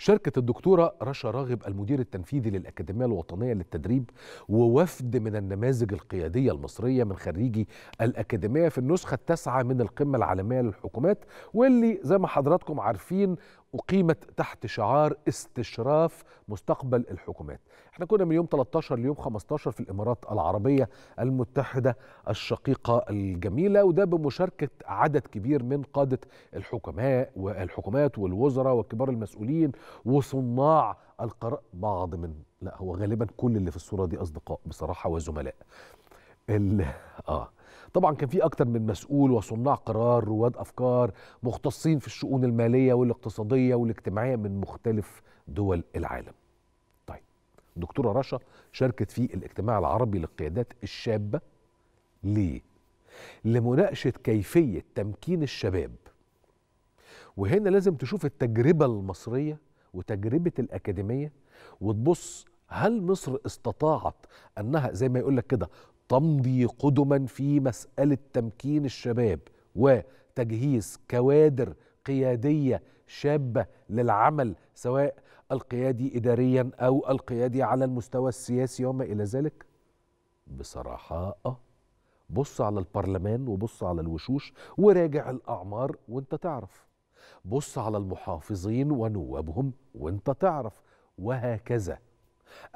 شركة الدكتورة رشا راغب المدير التنفيذي للأكاديمية الوطنية للتدريب ووفد من النماذج القيادية المصرية من خريجي الأكاديمية في النسخة التاسعة من القمة العالمية للحكومات واللي زي ما حضراتكم عارفين أقيمت تحت شعار استشراف مستقبل الحكومات احنا كنا من يوم 13 ليوم 15 في الإمارات العربية المتحدة الشقيقة الجميلة وده بمشاركة عدد كبير من قادة الحكماء والحكومات والوزراء وكبار المسؤولين وصناع القرار بعض من لا هو غالبا كل اللي في الصورة دي أصدقاء بصراحة وزملاء ال... آه طبعا كان في اكتر من مسؤول وصناع قرار رواد افكار مختصين في الشؤون الماليه والاقتصاديه والاجتماعيه من مختلف دول العالم طيب دكتوره رشا شاركت في الاجتماع العربي للقيادات الشابه ليه لمناقشه كيفيه تمكين الشباب وهنا لازم تشوف التجربه المصريه وتجربه الاكاديميه وتبص هل مصر استطاعت انها زي ما يقول لك كده تمضي قدما في مساله تمكين الشباب وتجهيز كوادر قياديه شابه للعمل سواء القيادي اداريا او القيادي على المستوى السياسي وما الى ذلك؟ بصراحه اه بص على البرلمان وبص على الوشوش وراجع الاعمار وانت تعرف بص على المحافظين ونوابهم وانت تعرف وهكذا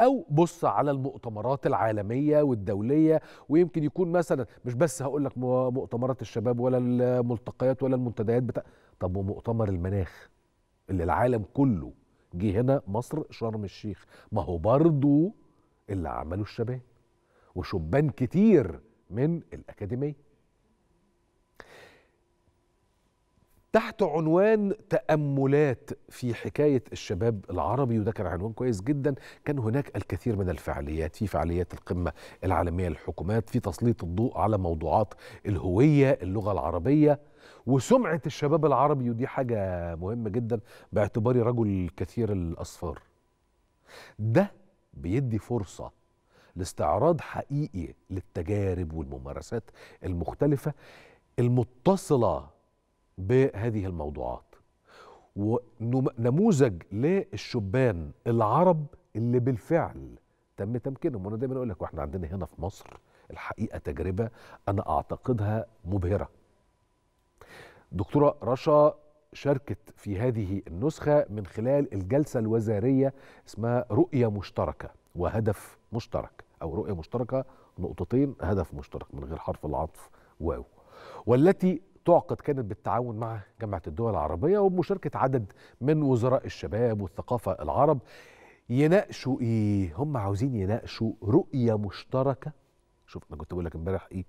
او بص على المؤتمرات العالميه والدوليه ويمكن يكون مثلا مش بس هقول لك مؤتمرات الشباب ولا الملتقيات ولا المنتديات بتاع طب ومؤتمر المناخ اللي العالم كله جه هنا مصر شرم الشيخ ما هو برضو اللي عمله الشباب وشبان كتير من الأكاديمية تحت عنوان تأملات في حكاية الشباب العربي وده كان عنوان كويس جدا كان هناك الكثير من الفعاليات في فعاليات القمة العالمية للحكومات في تسليط الضوء على موضوعات الهوية اللغة العربية وسمعة الشباب العربي ودي حاجة مهمة جدا باعتباري رجل كثير الأصفار ده بيدي فرصة لاستعراض حقيقي للتجارب والممارسات المختلفة المتصلة بهذه الموضوعات ونموذج للشبان العرب اللي بالفعل تم تمكينهم وانا دايما اقول لك واحنا عندنا هنا في مصر الحقيقه تجربه انا اعتقدها مبهره دكتوره رشا شاركت في هذه النسخه من خلال الجلسه الوزاريه اسمها رؤيه مشتركه وهدف مشترك او رؤيه مشتركه نقطتين هدف مشترك من غير حرف العطف واو والتي تعقد كانت بالتعاون مع جامعة الدول العربية وبمشاركة عدد من وزراء الشباب والثقافة العرب يناقشوا ايه هم عاوزين يناقشوا رؤية مشتركة شوف انا كنت بقول لك امبارح ايه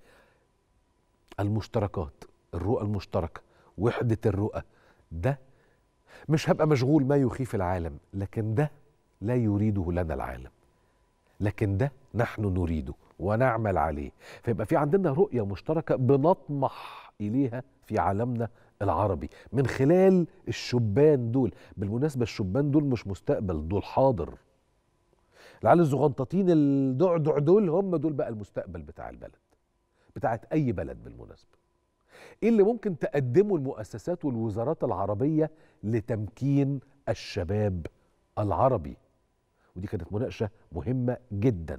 المشتركات الرؤى المشتركة وحدة الرؤى ده مش هبقى مشغول ما يخيف العالم لكن ده لا يريده لنا العالم لكن ده نحن نريده ونعمل عليه فيبقى في عندنا رؤية مشتركة بنطمح إليها في عالمنا العربي من خلال الشبان دول بالمناسبة الشبان دول مش مستقبل دول حاضر العيال الزغنططين الدعدع دول هم دول بقى المستقبل بتاع البلد بتاعت أي بلد بالمناسبة ايه اللي ممكن تقدمه المؤسسات والوزارات العربية لتمكين الشباب العربي ودي كانت مناقشة مهمة جدا